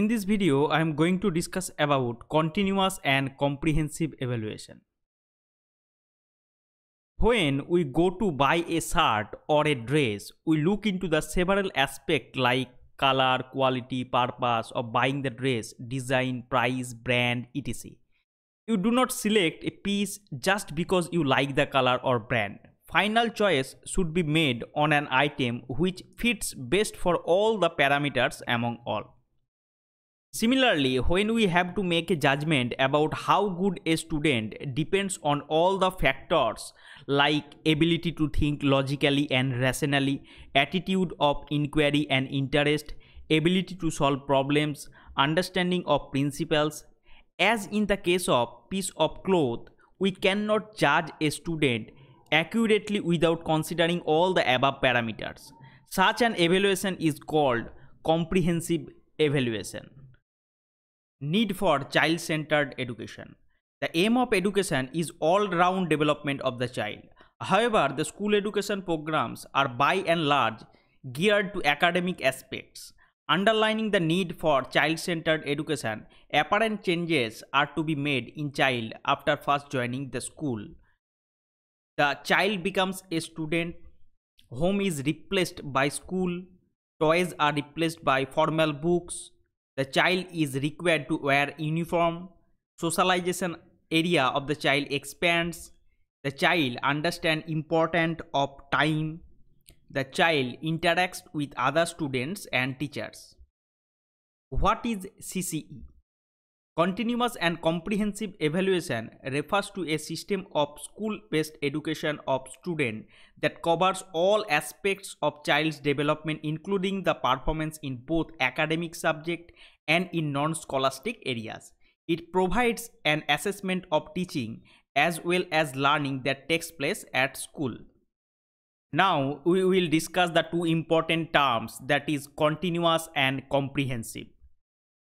In this video, I am going to discuss about continuous and comprehensive evaluation. When we go to buy a shirt or a dress, we look into the several aspects like color, quality, purpose of buying the dress, design, price, brand, etc. You do not select a piece just because you like the color or brand. Final choice should be made on an item which fits best for all the parameters among all. Similarly, when we have to make a judgment about how good a student depends on all the factors like ability to think logically and rationally, attitude of inquiry and interest, ability to solve problems, understanding of principles. As in the case of piece of cloth, we cannot judge a student accurately without considering all the above parameters. Such an evaluation is called comprehensive evaluation. need for child centered education. The aim of education is all round development of the child. However, the school education programs are by and large geared to academic aspects. Underlining the need for child centered education, apparent changes are to be made in child after first joining the school. The child becomes a student, home is replaced by school, toys are replaced by formal books, the child is required to wear uniform socialization area of the child expands the child understand importance of time the child interacts with other students and teachers what is cce Continuous and comprehensive evaluation refers to a system of school-based education of student that covers all aspects of child's development including the performance in both academic subject and in non-scholastic areas. It provides an assessment of teaching as well as learning that takes place at school. Now we will discuss the two important terms that is continuous and comprehensive.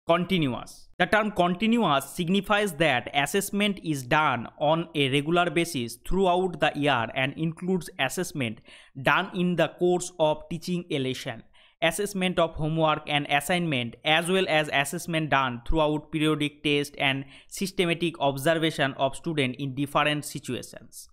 Continuous. The term continuous signifies that assessment is done on a regular basis throughout the year and includes assessment done in the course of teaching a lesson, assessment of homework and assignment, as well as assessment done throughout periodic test and systematic observation of student in different situations.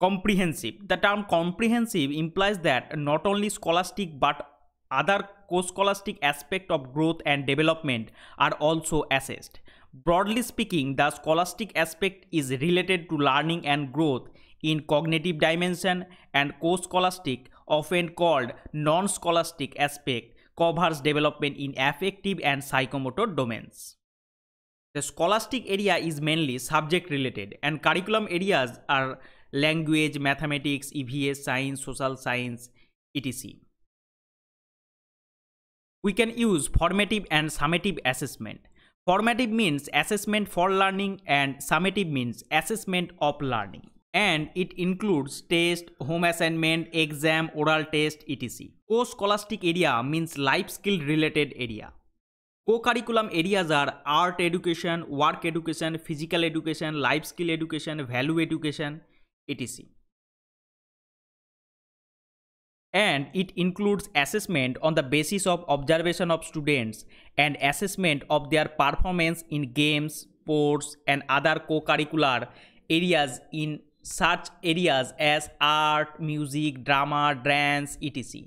Comprehensive. The term comprehensive implies that not only scholastic but other co-scholastic aspect of growth and development are also assessed. Broadly speaking, the scholastic aspect is related to learning and growth in cognitive dimension and co-scholastic, often called non-scholastic aspect, covers development in affective and psychomotor domains. The scholastic area is mainly subject related and curriculum areas are language, mathematics, EVA, science, social science, etc we can use formative and summative assessment. Formative means assessment for learning and summative means assessment of learning. And it includes test, home assignment, exam, oral test, etc. Co-scholastic area means life skill related area. Co-curriculum areas are art education, work education, physical education, life skill education, value education, etc and it includes assessment on the basis of observation of students and assessment of their performance in games, sports and other co-curricular areas in such areas as art, music, drama, dance, etc.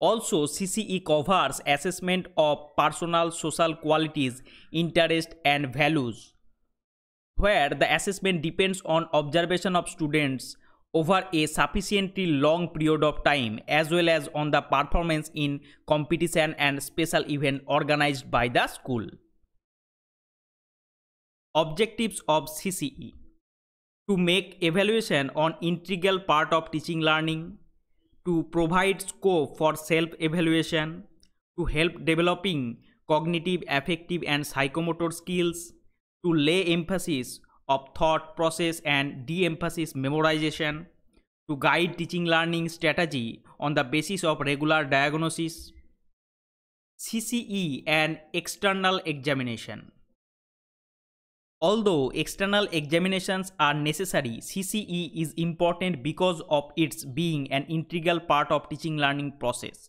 Also, CCE covers assessment of personal social qualities, interests and values, where the assessment depends on observation of students over a sufficiently long period of time as well as on the performance in competition and special event organized by the school. Objectives of CCE To make evaluation on integral part of teaching learning, to provide scope for self-evaluation, to help developing cognitive, affective and psychomotor skills, to lay emphasis of thought process and de-emphasis memorization to guide teaching learning strategy on the basis of regular diagnosis, CCE and external examination. Although external examinations are necessary, CCE is important because of its being an integral part of teaching learning process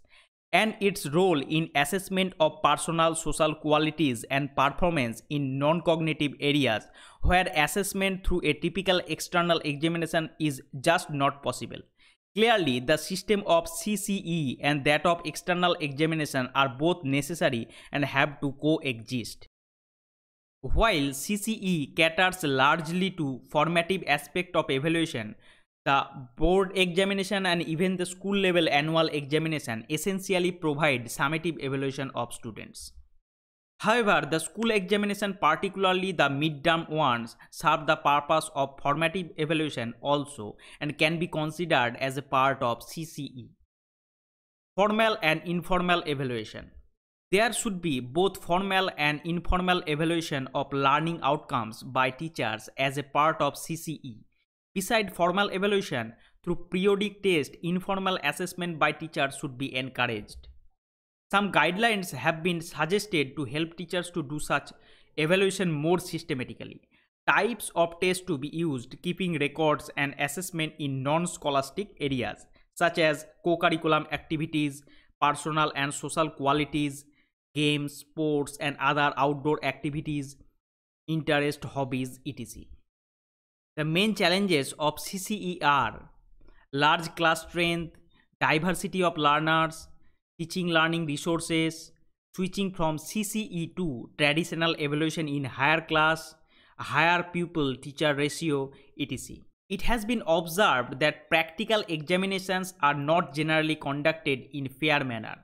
and its role in assessment of personal social qualities and performance in non-cognitive areas where assessment through a typical external examination is just not possible. Clearly, the system of CCE and that of external examination are both necessary and have to coexist. While CCE caters largely to formative aspect of evaluation, The board examination and even the school level annual examination essentially provide summative evaluation of students. However, the school examination, particularly the midterm ones, serve the purpose of formative evaluation also and can be considered as a part of CCE. Formal and informal evaluation. There should be both formal and informal evaluation of learning outcomes by teachers as a part of CCE Beside formal evaluation, through periodic tests, informal assessment by teachers should be encouraged. Some guidelines have been suggested to help teachers to do such evaluation more systematically. Types of tests to be used, keeping records and assessment in non-scholastic areas, such as co-curriculum activities, personal and social qualities, games, sports and other outdoor activities, interest, hobbies, etc. The main challenges of CCE are large class strength, diversity of learners, teaching learning resources, switching from CCE to traditional evaluation in higher class, higher pupil teacher ratio, etc. It has been observed that practical examinations are not generally conducted in fair manner.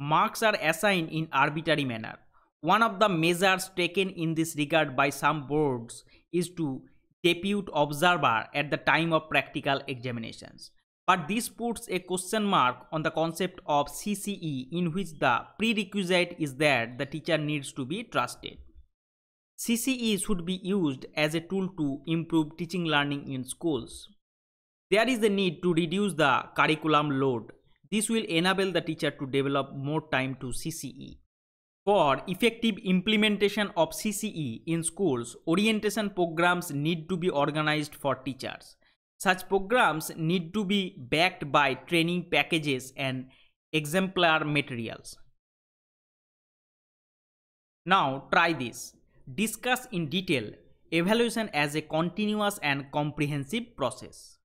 Marks are assigned in arbitrary manner. One of the measures taken in this regard by some boards is to deputy observer at the time of practical examinations. But this puts a question mark on the concept of CCE in which the prerequisite is that the teacher needs to be trusted. CCE should be used as a tool to improve teaching learning in schools. There is a need to reduce the curriculum load. This will enable the teacher to develop more time to CCE. For effective implementation of CCE in schools, orientation programs need to be organized for teachers. Such programs need to be backed by training packages and exemplar materials. Now try this. Discuss in detail evaluation as a continuous and comprehensive process.